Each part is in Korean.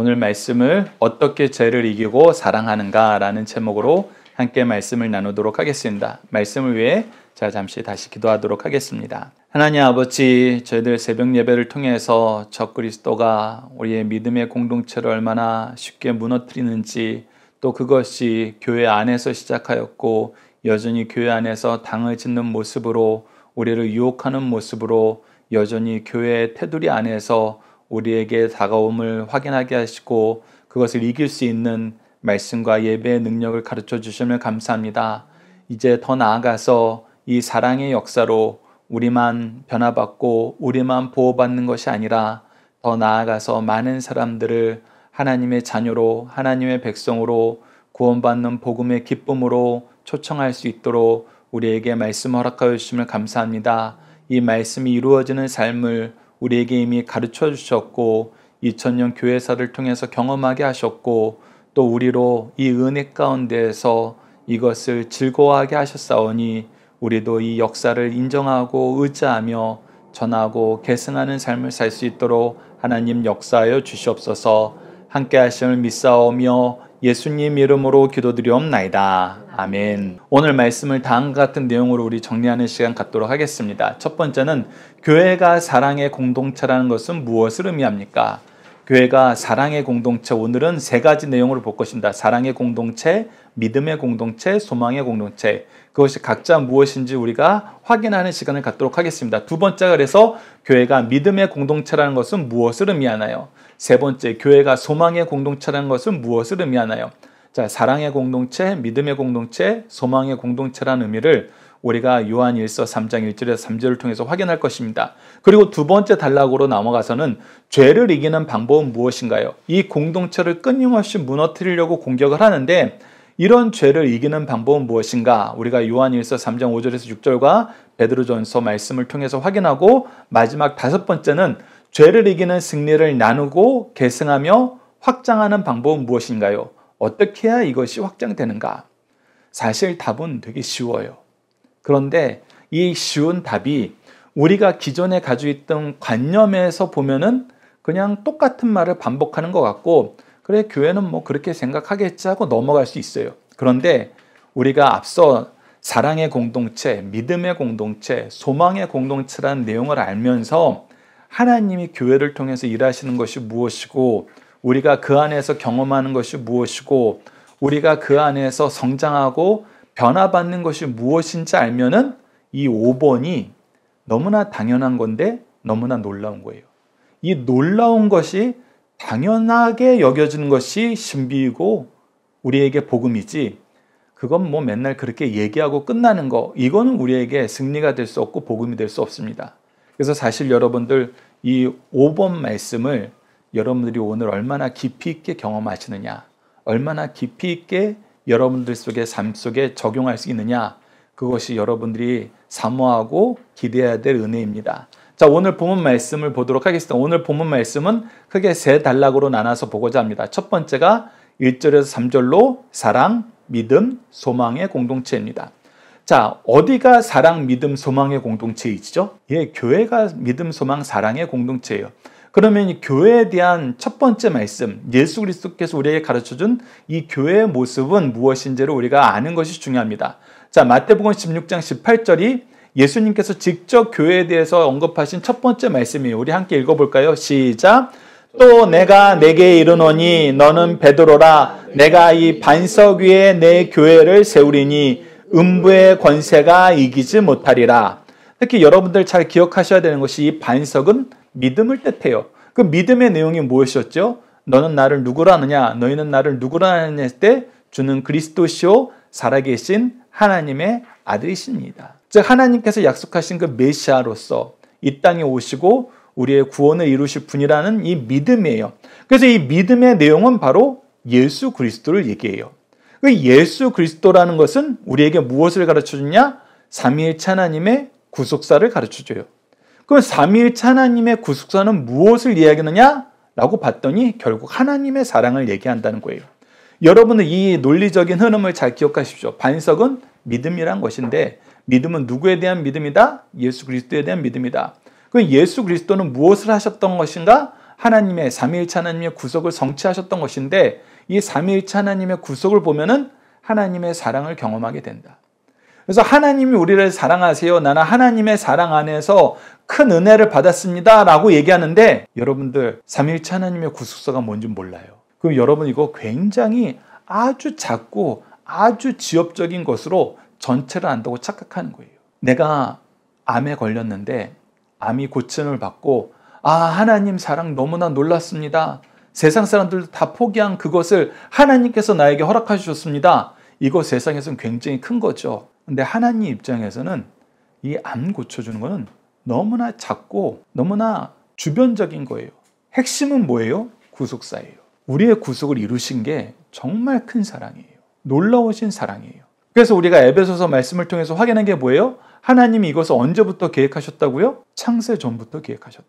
오늘 말씀을 어떻게 죄를 이기고 사랑하는가라는 제목으로 함께 말씀을 나누도록 하겠습니다. 말씀을 위해 자 잠시 다시 기도하도록 하겠습니다. 하나님 아버지, 저희들 새벽 예배를 통해서 저 그리스도가 우리의 믿음의 공동체를 얼마나 쉽게 무너뜨리는지 또 그것이 교회 안에서 시작하였고 여전히 교회 안에서 당을 짓는 모습으로 우리를 유혹하는 모습으로 여전히 교회의 테두리 안에서 우리에게 다가옴을 확인하게 하시고 그것을 이길 수 있는 말씀과 예배의 능력을 가르쳐 주시면 감사합니다. 이제 더 나아가서 이 사랑의 역사로 우리만 변화받고 우리만 보호받는 것이 아니라 더 나아가서 많은 사람들을 하나님의 자녀로 하나님의 백성으로 구원받는 복음의 기쁨으로 초청할 수 있도록 우리에게 말씀 허락하여 주심을 감사합니다. 이 말씀이 이루어지는 삶을 우리에게 이미 가르쳐 주셨고 2000년 교회사를 통해서 경험하게 하셨고 또 우리로 이 은혜 가운데에서 이것을 즐거워하게 하셨사오니 우리도 이 역사를 인정하고 의지하며 전하고 계승하는 삶을 살 수 있도록 하나님 역사하여 주시옵소서 함께 하심을 믿사오며 예수님 이름으로 기도드리옵나이다. 아멘. 오늘 말씀을 다음과 같은 내용으로 우리 정리하는 시간 갖도록 하겠습니다. 첫 번째는 교회가 사랑의 공동체라는 것은 무엇을 의미합니까? 교회가 사랑의 공동체 오늘은 세 가지 내용으로 볼 것입니다. 사랑의 공동체, 믿음의 공동체, 소망의 공동체. 그것이 각자 무엇인지 우리가 확인하는 시간을 갖도록 하겠습니다. 두 번째가 그래서 교회가 믿음의 공동체라는 것은 무엇을 의미하나요? 세 번째, 교회가 소망의 공동체라는 것은 무엇을 의미하나요? 자, 사랑의 공동체, 믿음의 공동체, 소망의 공동체라는 의미를 우리가 요한 일서 3장 1절에서 3절을 통해서 확인할 것입니다. 그리고 두 번째 단락으로 넘어가서는 죄를 이기는 방법은 무엇인가요? 이 공동체를 끊임없이 무너뜨리려고 공격을 하는데 이런 죄를 이기는 방법은 무엇인가? 우리가 요한 일서 3장 5절에서 6절과 베드로전서 말씀을 통해서 확인하고 마지막 다섯 번째는 죄를 이기는 승리를 나누고 계승하며 확장하는 방법은 무엇인가요? 어떻게 해야 이것이 확장되는가? 사실 답은 되게 쉬워요. 그런데 이 쉬운 답이 우리가 기존에 가지고 있던 관념에서 보면은 그냥 똑같은 말을 반복하는 것 같고, 그래, 교회는 뭐 그렇게 생각하겠지 하고 넘어갈 수 있어요. 그런데 우리가 앞서 사랑의 공동체, 믿음의 공동체, 소망의 공동체라는 내용을 알면서 하나님이 교회를 통해서 일하시는 것이 무엇이고 우리가 그 안에서 경험하는 것이 무엇이고 우리가 그 안에서 성장하고 변화받는 것이 무엇인지 알면은 이 5번이 너무나 당연한 건데 너무나 놀라운 거예요. 이 놀라운 것이 당연하게 여겨지는 것이 신비이고 우리에게 복음이지 그건 뭐 맨날 그렇게 얘기하고 끝나는 거 이거는 우리에게 승리가 될 수 없고 복음이 될 수 없습니다. 그래서 사실 여러분들 이 5번 말씀을 여러분들이 오늘 얼마나 깊이 있게 경험하시느냐, 얼마나 깊이 있게 여러분들 속에삶 속에 적용할 수 있느냐, 그것이 여러분들이 사모하고 기대해야 될 은혜입니다. 자, 오늘 본문 말씀을 보도록 하겠습니다. 오늘 본문 말씀은 크게 세 단락으로 나눠서 보고자 합니다. 첫 번째가 1절에서 3절로 사랑, 믿음, 소망의 공동체입니다. 자, 어디가 사랑, 믿음, 소망의 공동체이죠? 예, 교회가 믿음, 소망, 사랑의 공동체예요. 그러면 이 교회에 대한 첫 번째 말씀, 예수 그리스도께서 우리에게 가르쳐 준이 교회의 모습은 무엇인지를 우리가 아는 것이 중요합니다. 자, 마태복음 16장 18절이 예수님께서 직접 교회에 대해서 언급하신 첫 번째 말씀이에요. 우리 함께 읽어 볼까요? 시작. 또 내가 내게 이르노니 너는 베드로라 내가 이 반석 위에 내 교회를 세우리니 음부의 권세가 이기지 못하리라. 특히 여러분들 잘 기억하셔야 되는 것이 이 반석은 믿음을 뜻해요. 그 믿음의 내용이 무엇이었죠? 너는 나를 누구라 하느냐? 너희는 나를 누구라 하느냐 했을 때 주는 그리스도시오 살아계신 하나님의 아들이십니다. 즉 하나님께서 약속하신 그 메시아로서 이 땅에 오시고 우리의 구원을 이루실 분이라는 이 믿음이에요. 그래서 이 믿음의 내용은 바로 예수 그리스도를 얘기해요. 그 예수 그리스도라는 것은 우리에게 무엇을 가르쳐 주냐? 삼위일체 하나님의 구속사를 가르쳐 줘요. 그럼 삼위일체 하나님의 구속사는 무엇을 이야기하느냐? 라고 봤더니 결국 하나님의 사랑을 얘기한다는 거예요. 여러분은 이 논리적인 흐름을 잘 기억하십시오. 반석은 믿음이란 것인데 믿음은 누구에 대한 믿음이다? 예수 그리스도에 대한 믿음이다. 그럼 예수 그리스도는 무엇을 하셨던 것인가? 하나님의 삼위일체 하나님의 구속을 성취하셨던 것인데 이 삼위일체 하나님의 구속을 보면은 하나님의 사랑을 경험하게 된다. 그래서 하나님이 우리를 사랑하세요. 나는 하나님의 사랑 안에서 큰 은혜를 받았습니다. 라고 얘기하는데 여러분들 삼일체 하나님의 구속사가 뭔지 몰라요. 그럼 여러분 이거 굉장히 아주 작고 아주 지엽적인 것으로 전체를 안다고 착각하는 거예요. 내가 암에 걸렸는데 암이 고침을 받고 아 하나님 사랑 너무나 놀랐습니다. 세상 사람들도 다 포기한 그것을 하나님께서 나에게 허락하셨습니다. 이거 세상에서는 굉장히 큰 거죠. 근데 하나님 입장에서는 이 암 고쳐주는 거는 너무나 작고 너무나 주변적인 거예요. 핵심은 뭐예요? 구속사예요. 우리의 구속을 이루신 게 정말 큰 사랑이에요. 놀라우신 사랑이에요. 그래서 우리가 에베소서 말씀을 통해서 확인한 게 뭐예요? 하나님이 이것을 언제부터 계획하셨다고요? 창세 전부터 계획하셨다.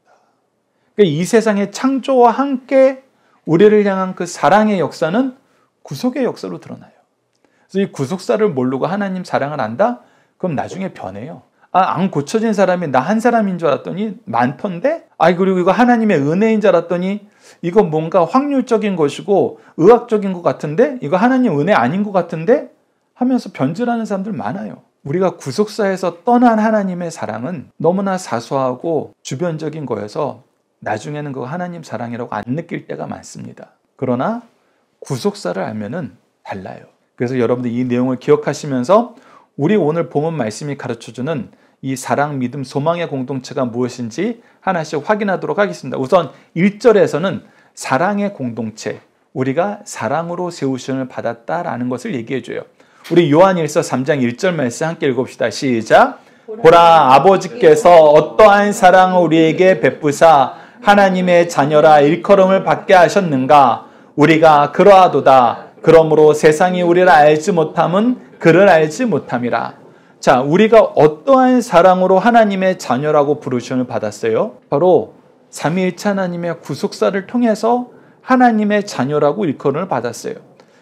그러니까 이 세상의 창조와 함께 우리를 향한 그 사랑의 역사는 구속의 역사로 드러나요. 그래서 이 구속사를 모르고 하나님 사랑을 안다? 그럼 나중에 변해요. 아, 안 고쳐진 사람이 나 한 사람인 줄 알았더니 많던데? 아, 그리고 이거 하나님의 은혜인 줄 알았더니 이건 뭔가 확률적인 것이고 의학적인 것 같은데? 이거 하나님 은혜 아닌 것 같은데? 하면서 변질하는 사람들 많아요. 우리가 구속사에서 떠난 하나님의 사랑은 너무나 사소하고 주변적인 거여서 나중에는 그 하나님 사랑이라고 안 느낄 때가 많습니다. 그러나 구속사를 알면은 달라요. 그래서 여러분들 이 내용을 기억하시면서 우리 오늘 보문 말씀이 가르쳐주는 이 사랑, 믿음, 소망의 공동체가 무엇인지 하나씩 확인하도록 하겠습니다. 우선 1절에서는 사랑의 공동체, 우리가 사랑으로 세우심을 받았다라는 것을 얘기해줘요. 우리 요한일서 3장 1절 말씀 함께 읽읍시다. 시작! 보라 아버지께서 어떠한 사랑을 우리에게 베푸사 하나님의 자녀라 일컬음을 받게 하셨는가? 우리가 그러하도다. 그러므로 세상이 우리를 알지 못함은 그를 알지 못함이라. 자, 우리가 어떠한 사랑으로 하나님의 자녀라고 부르심을 받았어요? 바로 삼위일체 하나님의 구속사를 통해서 하나님의 자녀라고 일컬음을 받았어요.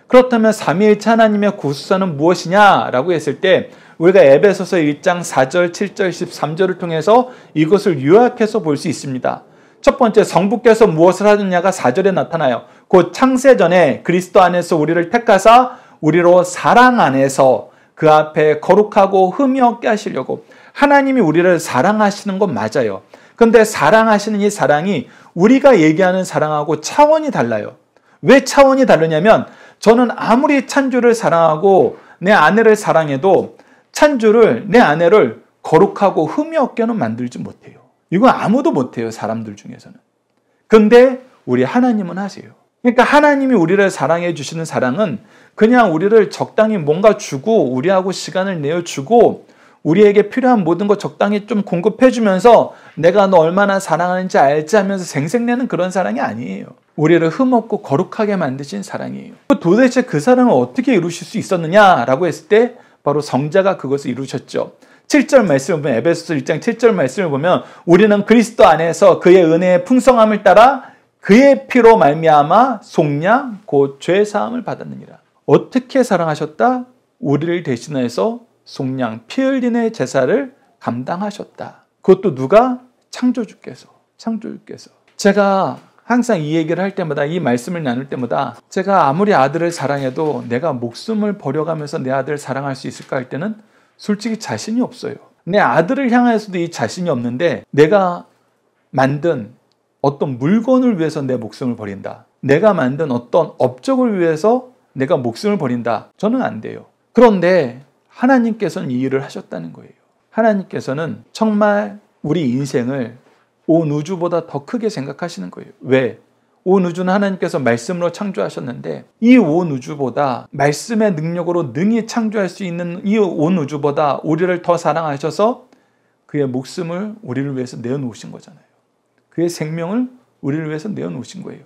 그렇다면 삼위일체 하나님의 구속사는 무엇이냐라고 했을 때 우리가 에베소서 1장 4절, 7절, 13절을 통해서 이것을 요약해서 볼 수 있습니다. 첫 번째 성부께서 무엇을 하느냐가 4절에 나타나요. 곧 창세 전에 그리스도 안에서 우리를 택하사 우리로 사랑 안에서 그 앞에 거룩하고 흠이 없게 하시려고 하나님이 우리를 사랑하시는 건 맞아요. 근데 사랑하시는 이 사랑이 우리가 얘기하는 사랑하고 차원이 달라요. 왜 차원이 다르냐면 저는 아무리 찬주를 사랑하고 내 아내를 사랑해도 찬주를 내 아내를 거룩하고 흠이 없게는 만들지 못해요. 이건 아무도 못해요, 사람들 중에서는. 근데 우리 하나님은 하세요. 그러니까 하나님이 우리를 사랑해 주시는 사랑은 그냥 우리를 적당히 뭔가 주고 우리하고 시간을 내어주고 우리에게 필요한 모든 것 적당히 좀 공급해 주면서 내가 너 얼마나 사랑하는지 알지 하면서 생색내는 그런 사랑이 아니에요. 우리를 흠없고 거룩하게 만드신 사랑이에요. 도대체 그 사랑을 어떻게 이루실 수 있었느냐라고 했을 때 바로 성자가 그것을 이루셨죠. 7절 말씀을 보면 에베소서 1장 7절 말씀을 보면 우리는 그리스도 안에서 그의 은혜의 풍성함을 따라 그의 피로 말미암아 속량 곧죄 사함을 받았느니라. 어떻게 사랑하셨다? 우리를 대신해서 속량 피 흘린의 제사를 감당하셨다. 그것도 누가 창조주께서 창조주께서 제가 항상 이 얘기를 할 때마다 이 말씀을 나눌 때마다 제가 아무리 아들을 사랑해도 내가 목숨을 버려가면서 내 아들을 사랑할 수 있을까 할 때는 솔직히 자신이 없어요. 내 아들을 향해서도 이 자신이 없는데 내가 만든 어떤 물건을 위해서 내 목숨을 버린다. 내가 만든 어떤 업적을 위해서 내가 목숨을 버린다. 저는 안 돼요. 그런데 하나님께서는 이 일을 하셨다는 거예요. 하나님께서는 정말 우리 인생을 온 우주보다 더 크게 생각하시는 거예요. 왜? 온 우주는 하나님께서 말씀으로 창조하셨는데 이 온 우주보다 말씀의 능력으로 능히 창조할 수 있는 이 온 우주보다 우리를 더 사랑하셔서 그의 목숨을 우리를 위해서 내어놓으신 거잖아요. 그의 생명을 우리를 위해서 내어놓으신 거예요.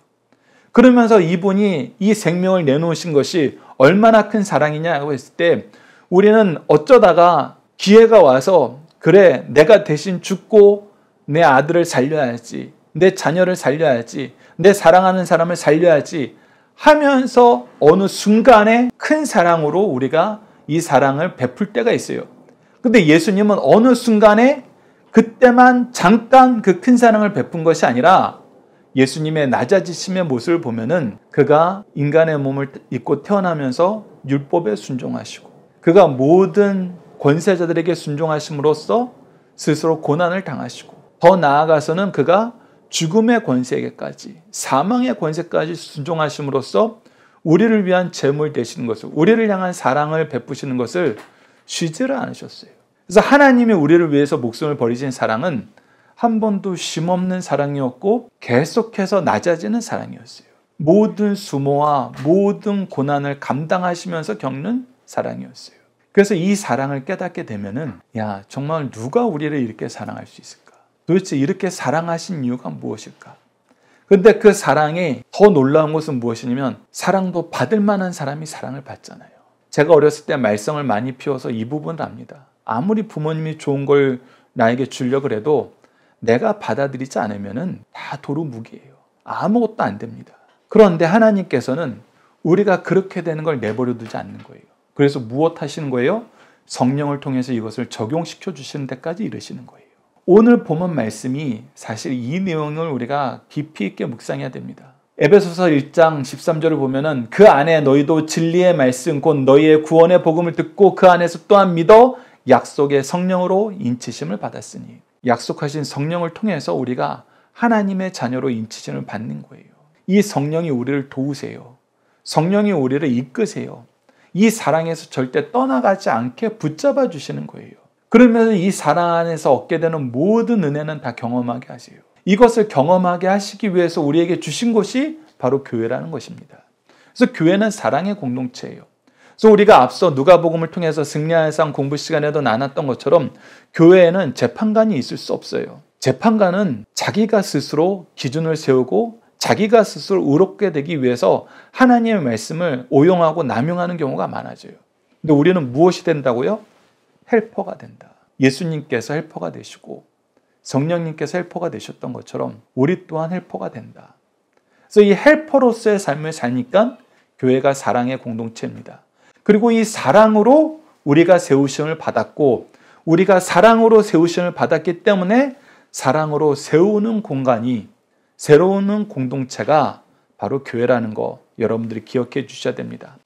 그러면서 이분이 이 생명을 내놓으신 것이 얼마나 큰 사랑이냐고 했을 때 우리는 어쩌다가 기회가 와서 그래 내가 대신 죽고 내 아들을 살려야지 내 자녀를 살려야지 내 사랑하는 사람을 살려야지 하면서 어느 순간에 큰 사랑으로 우리가 이 사랑을 베풀 때가 있어요. 근데 예수님은 어느 순간에 그때만 잠깐 그 큰 사랑을 베푼 것이 아니라 예수님의 낮아지심의 모습을 보면은 그가 인간의 몸을 입고 태어나면서 율법에 순종하시고 그가 모든 권세자들에게 순종하심으로써 스스로 고난을 당하시고 더 나아가서는 그가 죽음의 권세에게까지 사망의 권세까지 순종하심으로써 우리를 위한 재물 되시는 것을 우리를 향한 사랑을 베푸시는 것을 쉬지를 않으셨어요. 그래서 하나님이 우리를 위해서 목숨을 버리신 사랑은 한 번도 쉼없는 사랑이었고 계속해서 낮아지는 사랑이었어요. 모든 수모와 모든 고난을 감당하시면서 겪는 사랑이었어요. 그래서 이 사랑을 깨닫게 되면은 야 정말 누가 우리를 이렇게 사랑할 수 있을까? 도대체 이렇게 사랑하신 이유가 무엇일까? 근데 그 사랑이 더 놀라운 것은 무엇이냐면 사랑도 받을 만한 사람이 사랑을 받잖아요. 제가 어렸을 때 말썽을 많이 피워서 이 부분을 압니다. 아무리 부모님이 좋은 걸 나에게 주려고 해도 내가 받아들이지 않으면 다 도루묵이에요. 아무것도 안 됩니다. 그런데 하나님께서는 우리가 그렇게 되는 걸 내버려 두지 않는 거예요. 그래서 무엇 하시는 거예요? 성령을 통해서 이것을 적용시켜 주시는 데까지 이르시는 거예요. 오늘 보문 말씀이 사실 이 내용을 우리가 깊이 있게 묵상해야 됩니다. 에베소서 1장 13절을 보면은 그 안에 너희도 진리의 말씀 곧 너희의 구원의 복음을 듣고 그 안에서 또한 믿어 약속의 성령으로 인치심을 받았으니 약속하신 성령을 통해서 우리가 하나님의 자녀로 인치심을 받는 거예요. 이 성령이 우리를 도우세요. 성령이 우리를 이끄세요. 이 사랑에서 절대 떠나가지 않게 붙잡아 주시는 거예요. 그러면서 이 사랑 안에서 얻게 되는 모든 은혜는 다 경험하게 하세요. 이것을 경험하게 하시기 위해서 우리에게 주신 것이 바로 교회라는 것입니다. 그래서 교회는 사랑의 공동체예요. 그래서 우리가 앞서 누가복음을 통해서 승리의 상 공부 시간에도 나눴던 것처럼 교회에는 재판관이 있을 수 없어요. 재판관은 자기가 스스로 기준을 세우고 자기가 스스로 의롭게 되기 위해서 하나님의 말씀을 오용하고 남용하는 경우가 많아져요. 근데 우리는 무엇이 된다고요? 헬퍼가 된다. 예수님께서 헬퍼가 되시고 성령님께서 헬퍼가 되셨던 것처럼 우리 또한 헬퍼가 된다. 그래서 이 헬퍼로서의 삶을 살니까 교회가 사랑의 공동체입니다. 그리고 이 사랑으로 우리가 세우심을 받았고 우리가 사랑으로 세우심을 받았기 때문에 사랑으로 세우는 공간이 새로운 공동체가 바로 교회라는 거 여러분들이 기억해 주셔야 됩니다.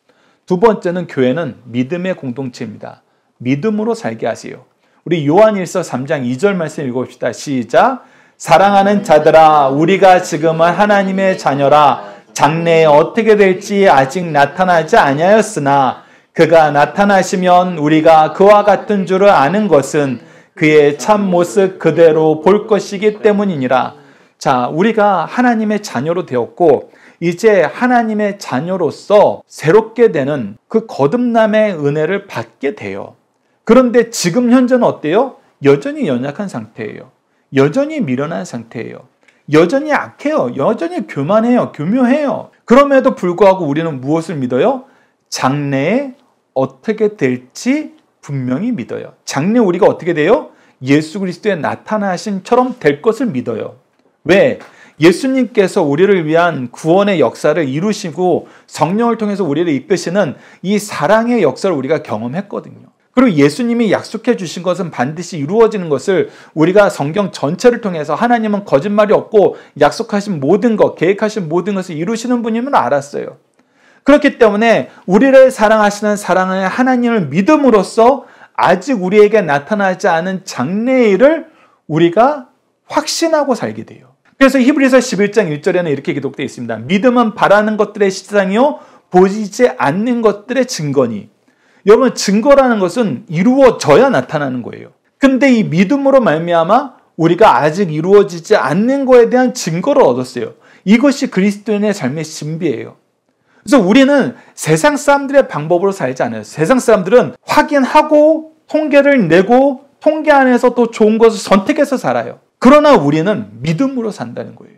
두 번째는 교회는 믿음의 공동체입니다. 믿음으로 살게 하시오. 우리 요한일서 3장 2절 말씀 읽어봅시다. 시작. 사랑하는 자들아, 우리가 지금은 하나님의 자녀라. 장래에 어떻게 될지 아직 나타나지 아니하였으나 그가 나타나시면 우리가 그와 같은 줄을 아는 것은 그의 참 모습 그대로 볼 것이기 때문이니라. 자, 우리가 하나님의 자녀로 되었고 이제 하나님의 자녀로서 새롭게 되는 그 거듭남의 은혜를 받게 돼요. 그런데 지금 현재는 어때요? 여전히 연약한 상태예요. 여전히 미련한 상태예요. 여전히 악해요. 여전히 교만해요. 교묘해요. 그럼에도 불구하고 우리는 무엇을 믿어요? 장래에 어떻게 될지 분명히 믿어요. 장래 우리가 어떻게 돼요? 예수 그리스도의 나타나신처럼 될 것을 믿어요. 왜? 예수님께서 우리를 위한 구원의 역사를 이루시고 성령을 통해서 우리를 이끄시는 이 사랑의 역사를 우리가 경험했거든요. 그리고 예수님이 약속해 주신 것은 반드시 이루어지는 것을 우리가 성경 전체를 통해서 하나님은 거짓말이 없고 약속하신 모든 것, 계획하신 모든 것을 이루시는 분임을 알았어요. 그렇기 때문에 우리를 사랑하시는 사랑의 하나님을 믿음으로써 아직 우리에게 나타나지 않은 장래의 일을 우리가 확신하고 살게 돼요. 그래서 히브리서 11장 1절에는 이렇게 기록되어 있습니다. 믿음은 바라는 것들의 시장이요 보이지 않는 것들의 증거니 여러분 증거라는 것은 이루어져야 나타나는 거예요. 근데 이 믿음으로 말미암아 우리가 아직 이루어지지 않는 거에 대한 증거를 얻었어요. 이것이 그리스도인의 삶의 신비예요. 그래서 우리는 세상 사람들의 방법으로 살지 않아요. 세상 사람들은 확인하고 통계를 내고 통계 안에서 또 좋은 것을 선택해서 살아요. 그러나 우리는 믿음으로 산다는 거예요.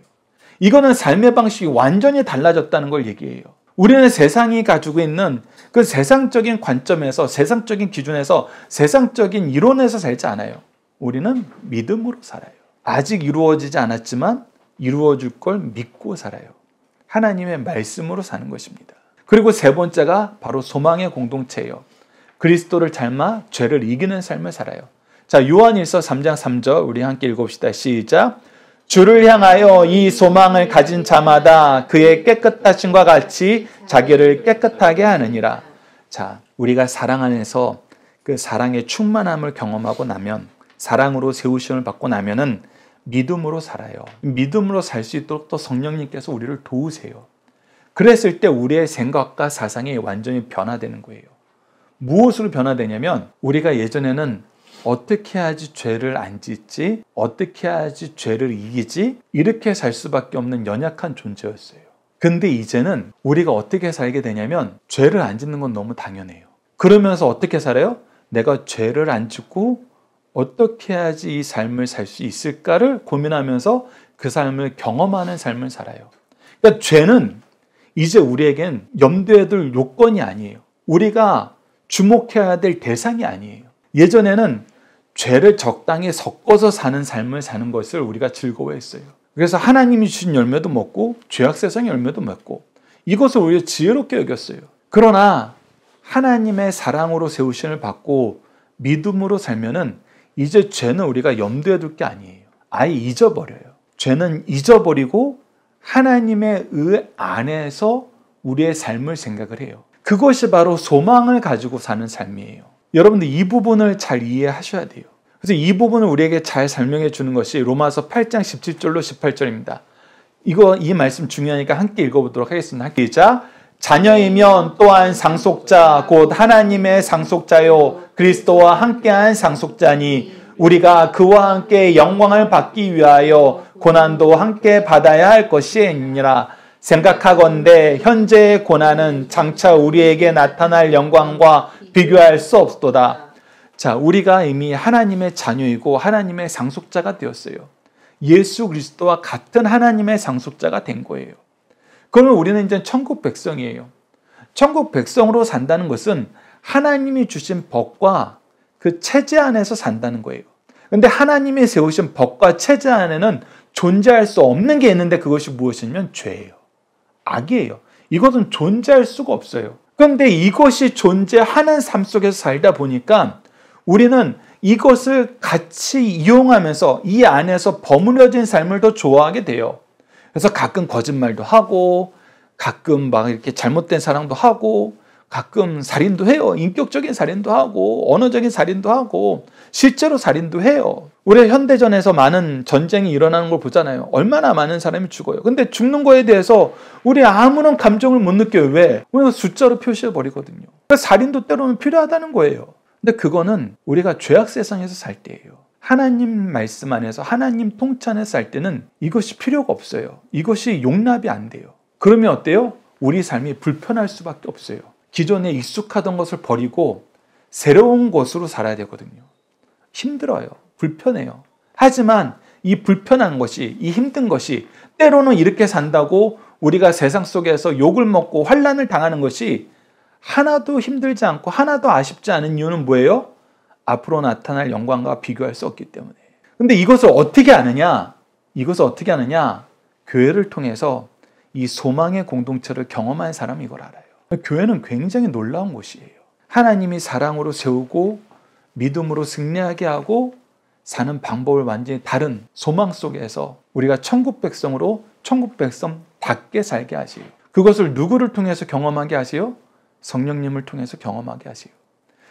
이거는 삶의 방식이 완전히 달라졌다는 걸 얘기해요. 우리는 세상이 가지고 있는 그 세상적인 관점에서 세상적인 기준에서 세상적인 이론에서 살지 않아요. 우리는 믿음으로 살아요. 아직 이루어지지 않았지만 이루어질 걸 믿고 살아요. 하나님의 말씀으로 사는 것입니다. 그리고 세 번째가 바로 소망의 공동체예요. 그리스도를 닮아 죄를 이기는 삶을 살아요. 자, 요한일서 3장 3절 우리 함께 읽읍시다. 시작. 주를 향하여 이 소망을 가진 자마다 그의 깨끗하신과 같이 자기를 깨끗하게 하느니라. 자, 우리가 사랑 안에서 그 사랑의 충만함을 경험하고 나면 사랑으로 세우심을 받고 나면은 믿음으로 살아요. 믿음으로 살 수 있도록 또 성령님께서 우리를 도우세요. 그랬을 때 우리의 생각과 사상이 완전히 변화되는 거예요. 무엇으로 변화되냐면 우리가 예전에는 어떻게 해야지 죄를 안 짓지? 어떻게 해야지 죄를 이기지? 이렇게 살 수밖에 없는 연약한 존재였어요. 근데 이제는 우리가 어떻게 살게 되냐면 죄를 안 짓는 건 너무 당연해요. 그러면서 어떻게 살아요? 내가 죄를 안 짓고 어떻게 해야지 이 삶을 살 수 있을까를 고민하면서 그 삶을 경험하는 삶을 살아요. 그러니까 죄는 이제 우리에겐 염두에 둘 요건이 아니에요. 우리가 주목해야 될 대상이 아니에요. 예전에는 죄를 적당히 섞어서 사는 삶을 사는 것을 우리가 즐거워했어요. 그래서 하나님이 주신 열매도 먹고 죄악 세상의 열매도 먹고 이것을 오히려 지혜롭게 여겼어요. 그러나 하나님의 사랑으로 세우신을 받고 믿음으로 살면은 이제 죄는 우리가 염두에 둘 게 아니에요. 아예 잊어버려요. 죄는 잊어버리고 하나님의 의 안에서 우리의 삶을 생각을 해요. 그것이 바로 소망을 가지고 사는 삶이에요. 여러분들 이 부분을 잘 이해하셔야 돼요. 그래서 이 부분을 우리에게 잘 설명해 주는 것이 로마서 8장 17절로 18절입니다. 이거 이 말씀 중요하니까 함께 읽어보도록 하겠습니다. 함 자녀이면 또한 상속자 곧 하나님의 상속자요 그리스도와 함께한 상속자니 우리가 그와 함께 영광을 받기 위하여 고난도 함께 받아야 할 것이니라. 생각하건대 현재의 고난은 장차 우리에게 나타날 영광과 비교할 수 없도다. 자, 우리가 이미 하나님의 자녀이고 하나님의 상속자가 되었어요. 예수 그리스도와 같은 하나님의 상속자가 된 거예요. 그러면 우리는 이제 천국 백성이에요. 천국 백성으로 산다는 것은 하나님이 주신 법과 그 체제 안에서 산다는 거예요. 근데 하나님이 세우신 법과 체제 안에는 존재할 수 없는 게 있는데 그것이 무엇이냐면 죄예요. 악이에요. 이것은 존재할 수가 없어요. 그런데 이것이 존재하는 삶 속에서 살다 보니까 우리는 이것을 같이 이용하면서 이 안에서 버무려진 삶을 더 좋아하게 돼요. 그래서 가끔 거짓말도 하고, 가끔 막 이렇게 잘못된 사랑도 하고, 가끔 살인도 해요. 인격적인 살인도 하고, 언어적인 살인도 하고, 실제로 살인도 해요. 우리 현대전에서 많은 전쟁이 일어나는 걸 보잖아요. 얼마나 많은 사람이 죽어요. 근데 죽는 거에 대해서 우리 아무런 감정을 못 느껴요. 왜? 우리가 숫자로 표시해 버리거든요. 그러니까 살인도 때로는 필요하다는 거예요. 근데 그거는 우리가 죄악 세상에서 살 때예요. 하나님 말씀 안에서 하나님 통찬에살 때는 이것이 필요가 없어요. 이것이 용납이 안 돼요. 그러면 어때요? 우리 삶이 불편할 수밖에 없어요. 기존에 익숙하던 것을 버리고 새로운 것으로 살아야 되거든요. 힘들어요. 불편해요. 하지만 이 불편한 것이, 이 힘든 것이 때로는 이렇게 산다고 우리가 세상 속에서 욕을 먹고 환란을 당하는 것이 하나도 힘들지 않고 하나도 아쉽지 않은 이유는 뭐예요? 앞으로 나타날 영광과 비교할 수 없기 때문에. 근데 이것을 어떻게 아느냐? 이것을 어떻게 아느냐? 교회를 통해서 이 소망의 공동체를 경험한 사람이 이걸 알아요. 교회는 굉장히 놀라운 곳이에요. 하나님이 사랑으로 세우고 믿음으로 승리하게 하고 사는 방법을 완전히 다른 소망 속에서 우리가 천국 백성으로 천국 백성답게 살게 하시오. 그것을 누구를 통해서 경험하게 하시오? 성령님을 통해서 경험하게 하시오.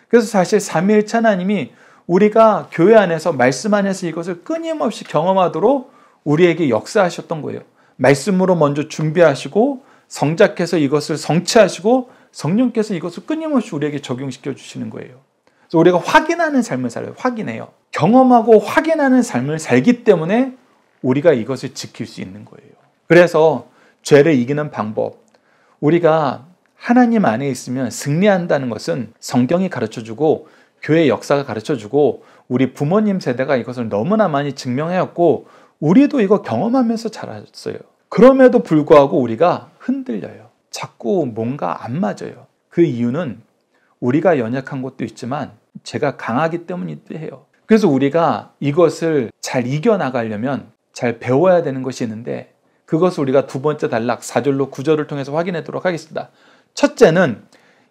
그래서 사실 삼일체 하나님이 우리가 교회 안에서 말씀 안에서 이것을 끊임없이 경험하도록 우리에게 역사하셨던 거예요. 말씀으로 먼저 준비하시고 성작해서 이것을 성취하시고 성령께서 이것을 끊임없이 우리에게 적용시켜 주시는 거예요. 그래서 우리가 확인하는 삶을 살아요. 확인해요. 경험하고 확인하는 삶을 살기 때문에 우리가 이것을 지킬 수 있는 거예요. 그래서 죄를 이기는 방법. 우리가 하나님 안에 있으면 승리한다는 것은 성경이 가르쳐 주고 교회 역사가 가르쳐 주고 우리 부모님 세대가 이것을 너무나 많이 증명해왔고 우리도 이거 경험하면서 자랐어요. 그럼에도 불구하고 우리가 흔들려요. 자꾸 뭔가 안 맞아요. 그 이유는 우리가 연약한 것도 있지만 제가 강하기 때문이기도 해요. 그래서 우리가 이것을 잘 이겨나가려면 잘 배워야 되는 것이 있는데 그것을 우리가 두 번째 단락 4절로 9절을 통해서 확인하도록 하겠습니다. 첫째는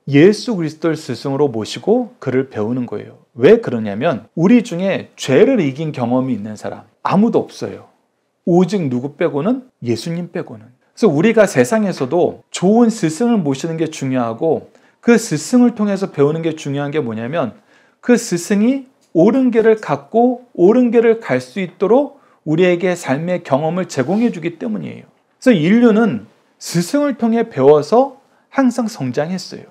예수 그리스도를 스승으로 모시고 그를 배우는 거예요. 왜 그러냐면 우리 중에 죄를 이긴 경험이 있는 사람 아무도 없어요. 오직 누구 빼고는 예수님 빼고는. 그래서 우리가 세상에서도 좋은 스승을 모시는 게 중요하고 그 스승을 통해서 배우는 게 중요한 게 뭐냐면 그 스승이 옳은 길을 갖고 옳은 길을 갈 수 있도록 우리에게 삶의 경험을 제공해 주기 때문이에요. 그래서 인류는 스승을 통해 배워서 항상 성장했어요.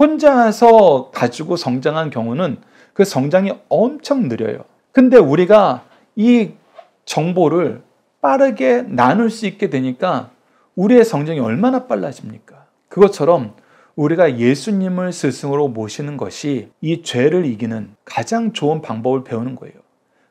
혼자서 가지고 성장한 경우는 그 성장이 엄청 느려요. 근데 우리가 이 정보를 빠르게 나눌 수 있게 되니까 우리의 성장이 얼마나 빨라집니까? 그것처럼 우리가 예수님을 스승으로 모시는 것이 이 죄를 이기는 가장 좋은 방법을 배우는 거예요.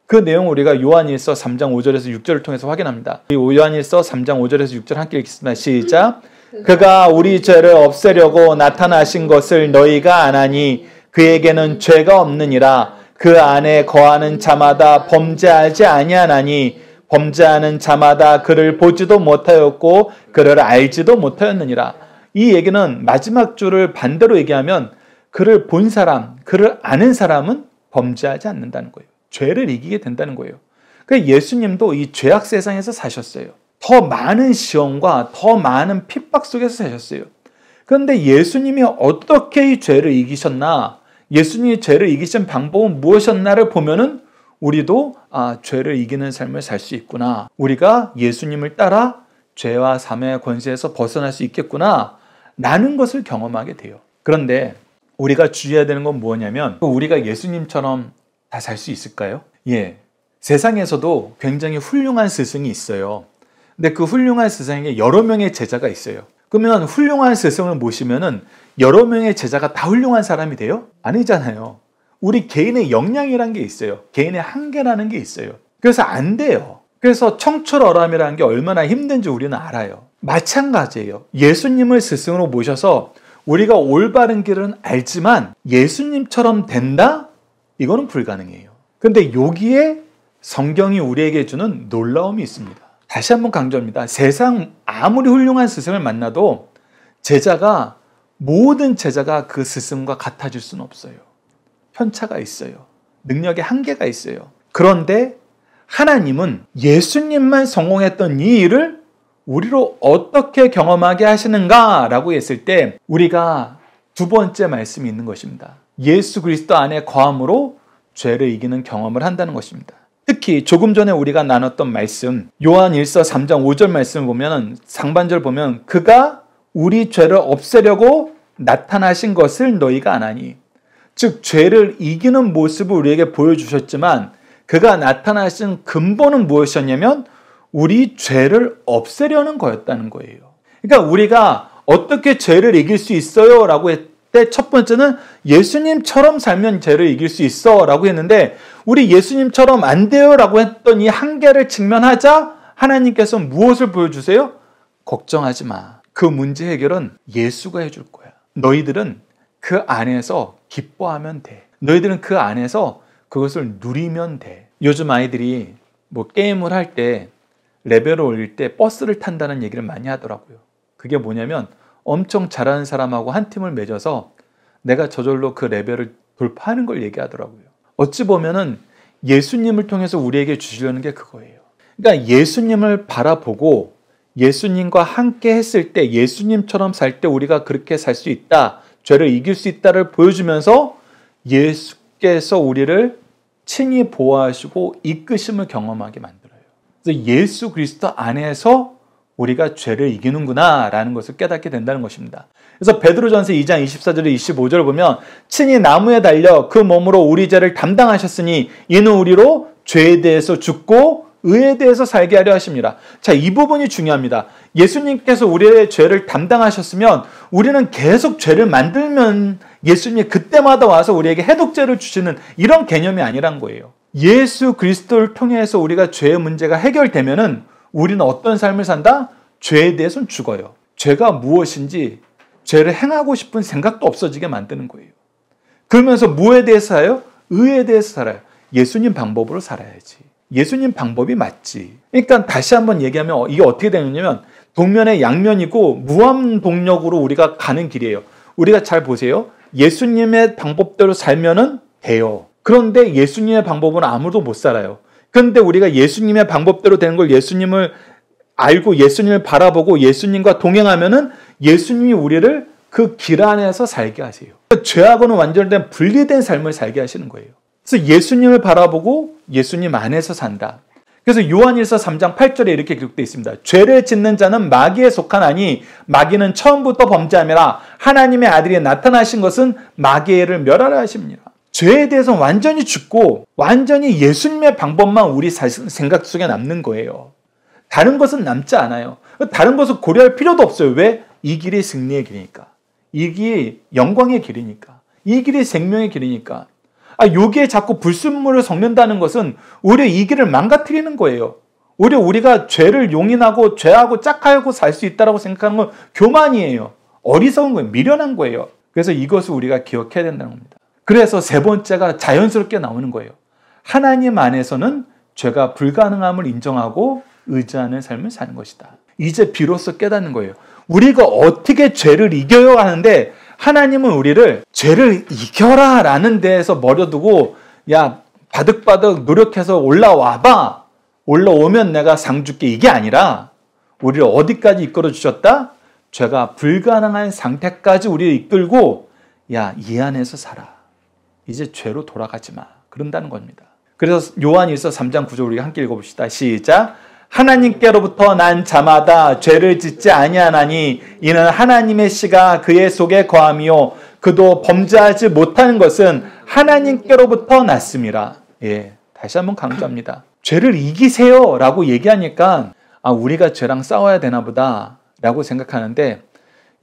그 내용 우리가 요한일서 3장 5절에서 6절을 통해서 확인합니다. 요한일서 3장 5절에서 6절 함께 읽겠습니다. 시작. 그가 우리 죄를 없애려고 나타나신 것을 너희가 안하니 그에게는 죄가 없느니라. 그 안에 거하는 자마다 범죄하지 아니하나니 범죄하는 자마다 그를 보지도 못하였고 그를 알지도 못하였느니라. 이 얘기는 마지막 줄을 반대로 얘기하면 그를 본 사람, 그를 아는 사람은 범죄하지 않는다는 거예요. 죄를 이기게 된다는 거예요. 그 예수님도 이 죄악 세상에서 사셨어요. 더 많은 시험과 더 많은 핍박 속에서 사셨어요. 그런데 예수님이 어떻게 이 죄를 이기셨나, 예수님이 죄를 이기신 방법은 무엇이었나를 보면은 우리도 아, 죄를 이기는 삶을 살 수 있구나. 우리가 예수님을 따라 죄와 삶의 권세에서 벗어날 수 있겠구나. 라는 것을 경험하게 돼요. 그런데 우리가 주의해야 되는 건 뭐냐면 그 우리가 예수님처럼 다 살 수 있을까요? 예. 세상에서도 굉장히 훌륭한 스승이 있어요. 근데 그 훌륭한 스승에게 여러 명의 제자가 있어요. 그러면 훌륭한 스승을 모시면은 여러 명의 제자가 다 훌륭한 사람이 돼요? 아니잖아요. 우리 개인의 역량이란 게 있어요. 개인의 한계라는 게 있어요. 그래서 안 돼요. 그래서 청출어람이라는 게 얼마나 힘든지 우리는 알아요. 마찬가지예요. 예수님을 스승으로 모셔서 우리가 올바른 길은 알지만 예수님처럼 된다? 이거는 불가능해요. 근데 여기에 성경이 우리에게 주는 놀라움이 있습니다. 다시 한번 강조합니다. 세상 아무리 훌륭한 스승을 만나도 제자가 모든 제자가 그 스승과 같아질 수는 없어요. 편차가 있어요. 능력의 한계가 있어요. 그런데 하나님은 예수님만 성공했던 이 일을 우리로 어떻게 경험하게 하시는가? 라고 했을 때 우리가 두 번째 말씀이 있는 것입니다. 예수 그리스도 안에 거함으로 죄를 이기는 경험을 한다는 것입니다. 특히 조금 전에 우리가 나눴던 말씀 요한 1서 3장 5절 말씀을 보면 상반절 보면 그가 우리 죄를 없애려고 나타나신 것을 너희가 안하니 즉 죄를 이기는 모습을 우리에게 보여주셨지만 그가 나타나신 근본은 무엇이었냐면 우리 죄를 없애려는 거였다는 거예요. 그러니까 우리가 어떻게 죄를 이길 수 있어요? 라고 했 때첫 번째는 예수님처럼 살면 죄를 이길 수 있어 라고 했는데 우리 예수님처럼 안 돼요 라고 했던 이 한계를 직면하자 하나님께서 무엇을 보여주세요? 걱정하지 마. 그 문제 해결은 예수가 해줄 거야. 너희들은 그 안에서 기뻐하면 돼. 너희들은 그 안에서 그것을 누리면 돼. 요즘 아이들이 뭐 게임을 할 때 레벨을 올릴 때 버스를 탄다는 얘기를 많이 하더라고요. 그게 뭐냐면 엄청 잘하는 사람하고 한 팀을 맺어서 내가 저절로 그 레벨을 돌파하는 걸 얘기하더라고요. 어찌 보면은 예수님을 통해서 우리에게 주시려는 게 그거예요. 그러니까 예수님을 바라보고 예수님과 함께 했을 때 예수님처럼 살 때 우리가 그렇게 살 수 있다. 죄를 이길 수 있다를 보여주면서 예수께서 우리를 친히 보호하시고 이끄심을 경험하게 만들어요. 그래서 예수 그리스도 안에서 우리가 죄를 이기는구나라는 것을 깨닫게 된다는 것입니다. 그래서 베드로전서 2장 24절에 25절 을 보면 친히 나무에 달려 그 몸으로 우리 죄를 담당하셨으니 이는 우리로 죄에 대해서 죽고 의에 대해서 살게 하려 하십니다. 자, 이 부분이 중요합니다. 예수님께서 우리의 죄를 담당하셨으면 우리는 계속 죄를 만들면 예수님이 그 때마다 와서 우리에게 해독제를 주시는 이런 개념이 아니란 거예요. 예수 그리스도를 통해서 우리가 죄의 문제가 해결되면은 우리는 어떤 삶을 산다? 죄에 대해서는 죽어요. 죄가 무엇인지 죄를 행하고 싶은 생각도 없어지게 만드는 거예요. 그러면서 무에 대해서 살아요? 의에 대해서 살아요. 예수님 방법으로 살아야지. 예수님 방법이 맞지. 일단 다시 한번 얘기하면 어, 이게 어떻게 되느냐면 동면의 양면이고 무한 동력으로 우리가 가는 길이에요. 우리가 잘 보세요. 예수님의 방법대로 살면은 돼요. 그런데 예수님의 방법은 아무도 못 살아요. 근데 우리가 예수님의 방법대로 되는 걸 예수님을 알고 예수님을 바라보고 예수님과 동행하면은 예수님이 우리를 그 길 안에서 살게 하세요. 그러니까 죄하고는 완전히 분리된 삶을 살게 하시는 거예요. 그래서 예수님을 바라보고 예수님 안에서 산다. 그래서 요한일서 3장 8절에 이렇게 기록되어 있습니다. 죄를 짓는 자는 마귀에 속하나니 마귀는 처음부터 범죄함이라 하나님의 아들이 나타나신 것은 마귀를 멸하라 하십니다. 죄에 대해서 완전히 죽고 완전히 예수님의 방법만 우리 생각 속에 남는 거예요. 다른 것은 남지 않아요. 다른 것을 고려할 필요도 없어요. 왜? 이 길이 승리의 길이니까. 이 길이 영광의 길이니까. 이 길이 생명의 길이니까. 아, 여기에 자꾸 불순물을 섞는다는 것은 오히려 이 길을 망가뜨리는 거예요. 오히려 우리가 죄를 용인하고 죄하고 짝하고 살 수 있다고 생각하는 건 교만이에요. 어리석은 거예요. 미련한 거예요. 그래서 이것을 우리가 기억해야 된다는 겁니다. 그래서 세 번째가 자연스럽게 나오는 거예요. 하나님 안에서는 죄가 불가능함을 인정하고 의지하는 삶을 사는 것이다. 이제 비로소 깨닫는 거예요. 우리가 어떻게 죄를 이겨야 하는데 하나님은 우리를 죄를 이겨라 라는 데에서 머려두고 야 바득바득 노력해서 올라와봐 올라오면 내가 상 줄게 이게 아니라 우리를 어디까지 이끌어 주셨다? 죄가 불가능한 상태까지 우리를 이끌고 야 이 안에서 살아 이제 죄로 돌아가지 마 그런다는 겁니다. 그래서 요한일서 3장 9절 우리 함께 읽어봅시다. 시작 하나님께로부터 난 자마다 죄를 짓지 아니하나니 이는 하나님의 씨가 그의 속에 거함이요 그도 범죄하지 못하는 것은 하나님께로부터 났습니다. 예, 다시 한번 강조합니다. 죄를 이기세요라고 얘기하니까 아 우리가 죄랑 싸워야 되나 보다라고 생각하는데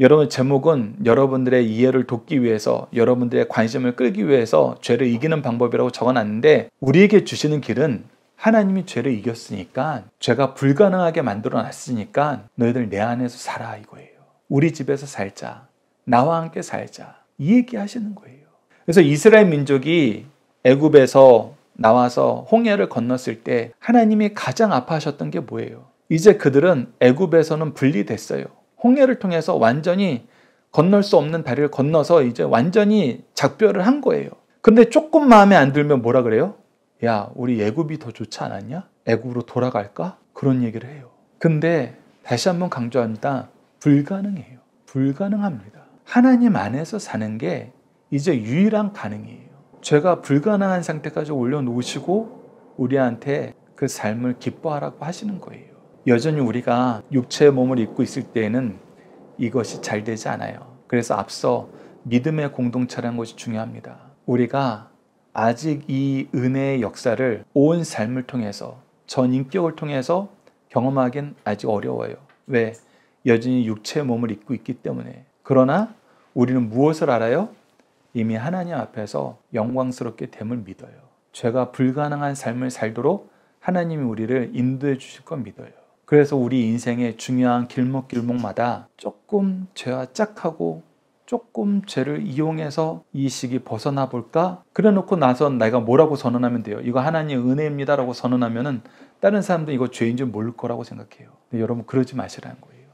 여러분 제목은 여러분들의 이해를 돕기 위해서 여러분들의 관심을 끌기 위해서 죄를 이기는 방법이라고 적어놨는데 우리에게 주시는 길은 하나님이 죄를 이겼으니까 죄가 불가능하게 만들어 놨으니까 너희들 내 안에서 살아 이거예요. 우리 집에서 살자. 나와 함께 살자. 이 얘기 하시는 거예요. 그래서 이스라엘 민족이 애굽에서 나와서 홍해를 건넜을 때 하나님이 가장 아파하셨던 게 뭐예요? 이제 그들은 애굽에서는 분리됐어요. 홍해를 통해서 완전히 건널 수 없는 다리를 건너서 이제 완전히 작별을 한 거예요. 근데 조금 마음에 안 들면 뭐라 그래요? 야, 우리 애굽이 더 좋지 않았냐? 애굽으로 돌아갈까? 그런 얘기를 해요. 근데 다시 한번 강조합니다. 불가능해요. 불가능합니다. 하나님 안에서 사는 게 이제 유일한 가능이에요. 죄가 불가능한 상태까지 올려놓으시고 우리한테 그 삶을 기뻐하라고 하시는 거예요. 여전히 우리가 육체의 몸을 입고 있을 때에는 이것이 잘 되지 않아요. 그래서 앞서 믿음의 공동체라는 것이 중요합니다. 우리가 아직 이 은혜의 역사를 온 삶을 통해서 전 인격을 통해서 경험하기는 아직 어려워요. 왜? 여전히 육체 몸을 입고 있기 때문에. 그러나 우리는 무엇을 알아요? 이미 하나님 앞에서 영광스럽게 됨을 믿어요. 죄가 불가능한 삶을 살도록 하나님이 우리를 인도해 주실 건 믿어요. 그래서 우리 인생의 중요한 길목길목마다 조금 죄와 짝하고 조금 죄를 이용해서 이 시기 벗어나 볼까? 그래 놓고 나서 내가 뭐라고 선언하면 돼요? 이거 하나님의 은혜입니다 라고 선언하면은 다른 사람도 이거 죄인 줄 모를 거라고 생각해요. 근데 여러분 그러지 마시라는 거예요.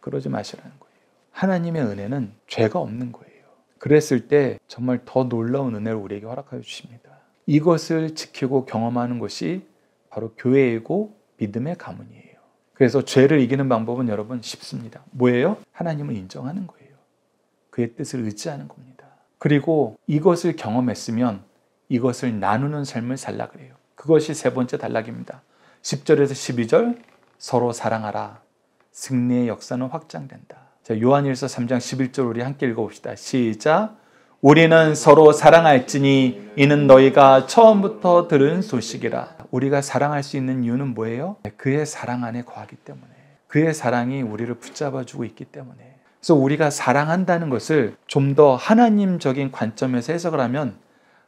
그러지 마시라는 거예요. 하나님의 은혜는 죄가 없는 거예요. 그랬을 때 정말 더 놀라운 은혜를 우리에게 허락하여 주십니다. 이것을 지키고 경험하는 것이 바로 교회이고 믿음의 가문이에요. 그래서 죄를 이기는 방법은 여러분 쉽습니다. 뭐예요? 하나님을 인정하는 거예요. 그의 뜻을 의지하는 겁니다. 그리고 이것을 경험했으면 이것을 나누는 삶을 살라 그래요. 그것이 세 번째 단락입니다. 10절에서 12절 서로 사랑하라. 승리의 역사는 확장된다. 자, 요한일서 3장 11절 우리 함께 읽어봅시다. 시작. 우리는 서로 사랑할지니 이는 너희가 처음부터 들은 소식이라. 우리가 사랑할 수 있는 이유는 뭐예요? 그의 사랑 안에 거하기 때문에. 그의 사랑이 우리를 붙잡아주고 있기 때문에. 그래서 우리가 사랑한다는 것을 좀 더 하나님적인 관점에서 해석을 하면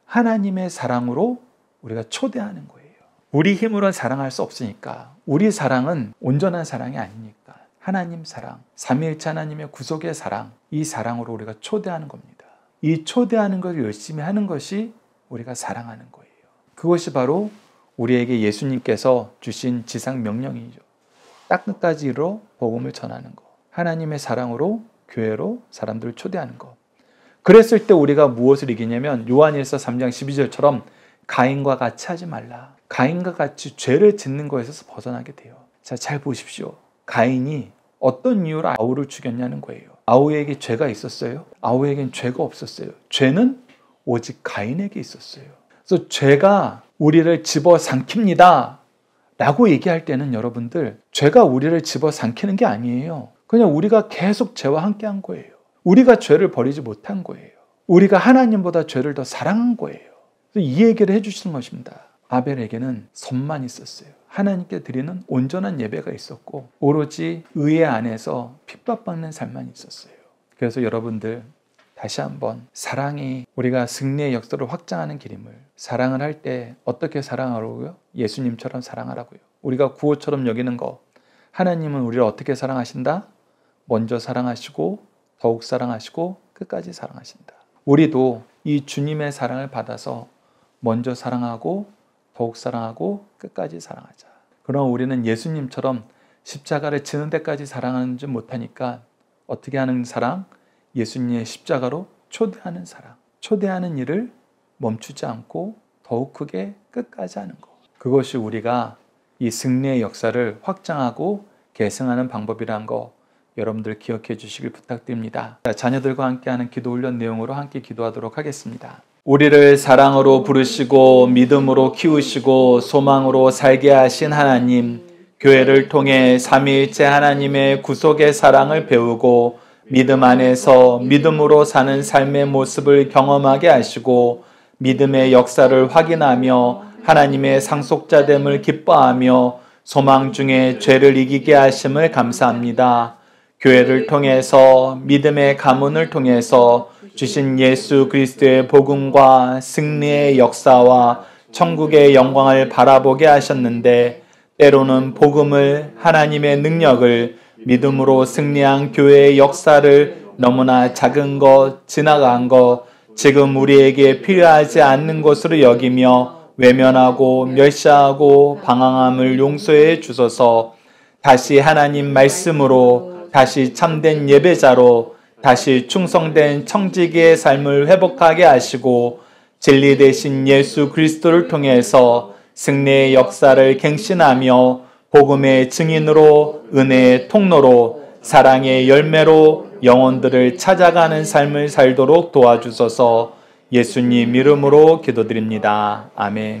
하나님의 사랑으로 우리가 초대하는 거예요. 우리 힘으로는 사랑할 수 없으니까 우리 사랑은 온전한 사랑이 아니니까 하나님 사랑, 삼일체 하나님의 구속의 사랑, 이 사랑으로 우리가 초대하는 겁니다. 이 초대하는 걸 열심히 하는 것이 우리가 사랑하는 거예요. 그것이 바로 우리에게 예수님께서 주신 지상 명령이죠. 땅 끝까지 이 복음을 전하는 것. 하나님의 사랑으로 교회로 사람들을 초대하는 것. 그랬을 때 우리가 무엇을 이기냐면 요한일서 3장 12절처럼 가인과 같이 하지 말라. 가인과 같이 죄를 짓는 것에서 벗어나게 돼요. 자, 잘 보십시오. 가인이 어떤 이유로 아우를 죽였냐는 거예요. 아우에게 죄가 있었어요? 아우에겐 죄가 없었어요. 죄는 오직 가인에게 있었어요. 그래서 죄가 우리를 집어삼킵니다. 라고 얘기할 때는 여러분들, 죄가 우리를 집어삼키는 게 아니에요. 그냥 우리가 계속 죄와 함께 한 거예요. 우리가 죄를 버리지 못한 거예요. 우리가 하나님보다 죄를 더 사랑한 거예요. 이 얘기를 해주시는 것입니다. 아벨에게는 선만 있었어요. 하나님께 드리는 온전한 예배가 있었고 오로지 의의 안에서 핍박받는 삶만 있었어요. 그래서 여러분들 다시 한번 사랑이 우리가 승리의 역사를 확장하는 길임을 사랑을 할 때 어떻게 사랑하라고요? 예수님처럼 사랑하라고요. 우리가 구호처럼 여기는 거 하나님은 우리를 어떻게 사랑하신다? 먼저 사랑하시고 더욱 사랑하시고 끝까지 사랑하신다. 우리도 이 주님의 사랑을 받아서 먼저 사랑하고 더욱 사랑하고 끝까지 사랑하자. 그럼 우리는 예수님처럼 십자가를 지는 데까지 사랑하는 줄 못하니까 어떻게 하는 사랑? 예수님의 십자가로 초대하는 사랑. 초대하는 일을 멈추지 않고 더욱 크게 끝까지 하는 것. 그것이 우리가 이 승리의 역사를 확장하고 계승하는 방법이란 거 여러분들 기억해 주시길 부탁드립니다. 자녀들과 함께하는 기도 훈련 내용으로 함께 기도하도록 하겠습니다. 우리를 사랑으로 부르시고 믿음으로 키우시고 소망으로 살게 하신 하나님, 교회를 통해 삼위일체 하나님의 구속의 사랑을 배우고 믿음 안에서 믿음으로 사는 삶의 모습을 경험하게 하시고 믿음의 역사를 확인하며 하나님의 상속자됨을 기뻐하며 소망 중에 죄를 이기게 하심을 감사합니다. 교회를 통해서 믿음의 가문을 통해서 주신 예수 그리스도의 복음과 승리의 역사와 천국의 영광을 바라보게 하셨는데 때로는 복음을 하나님의 능력을 믿음으로 승리한 교회의 역사를 너무나 작은 것, 지나간 것, 지금 우리에게 필요하지 않는 것으로 여기며 외면하고 멸시하고 방황함을 용서해 주소서 다시 하나님 말씀으로 다시 참된 예배자로 다시 충성된 청지기의 삶을 회복하게 하시고 진리 대신 예수 그리스도를 통해서 승리의 역사를 갱신하며 복음의 증인으로 은혜의 통로로 사랑의 열매로 영혼들을 찾아가는 삶을 살도록 도와주소서 예수님 이름으로 기도드립니다. 아멘.